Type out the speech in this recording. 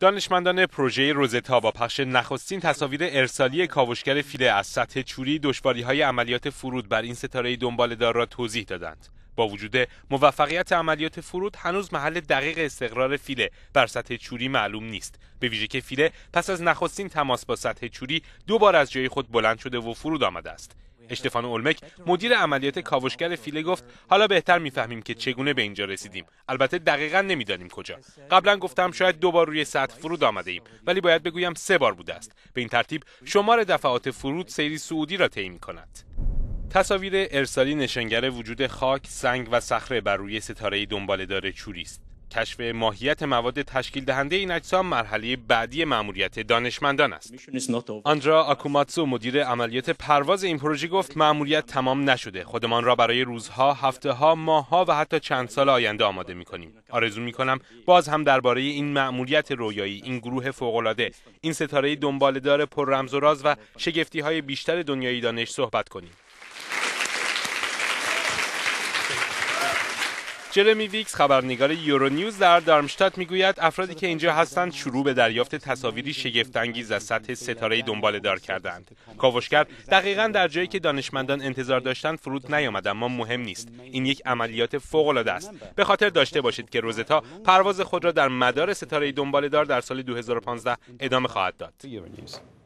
دانشمندان پروژه روزتا با پخش نخستین تصاویر ارسالی کاوشگر فیله از سطح چوری دشواری های عملیات فرود بر این ستاره دنبال دار را توضیح دادند. با وجود موفقیت عملیات فرود هنوز محل دقیق استقرار فیله بر سطح چوری معلوم نیست به ویژه که فیله پس از نخستین تماس با سطح چوری دو بار از جای خود بلند شده و فرود آمده است اشتفان اولمک مدیر عملیات کاوشگر فیله گفت حالا بهتر میفهمیم که چگونه به اینجا رسیدیم البته دقیقا نمیدانیم کجا قبلا گفتم شاید دو بار روی سطح فرود آمده ایم ولی باید بگویم سه بار بوده است به این ترتیب شمار دفعات فرود سیری سعودی را طی کند تصاویر ارسالی نشانگر وجود خاک، سنگ و صخره بر روی ستاره دنباله چوری است. کشف ماهیت مواد تشکیل دهنده این اجسام مرحله بعدی مأموریت دانشمندان است. آندرا آکوماتسو مدیر عملیات پرواز این پروژه گفت مأموریت تمام نشده. خودمان را برای روزها، هفتهها، ماهها و حتی چند سال آینده آماده می کنیم. آرزو می کنم باز هم درباره این مأموریت رویایی، این گروه فوق‌العاده، این ستاره دنبالهدار پر رمز و راز و شگفتی های بیشتر دنیای دانش صحبت کنیم. جرمی ویکس خبرنگار نیوز در دارمشتات میگوید افرادی که اینجا هستند شروع به دریافت تصاویری شگفتانگیز از سطح ستاره دنبال دار کردند کاوشگر دقیقا در جایی که دانشمندان انتظار داشتند فرود نیامد اما مهم نیست این یک عملیات فوق العاده است به خاطر داشته باشید که روزتا پرواز خود را در مدار ستاره دنبال دار در سال 2015 ادامه خواهد داد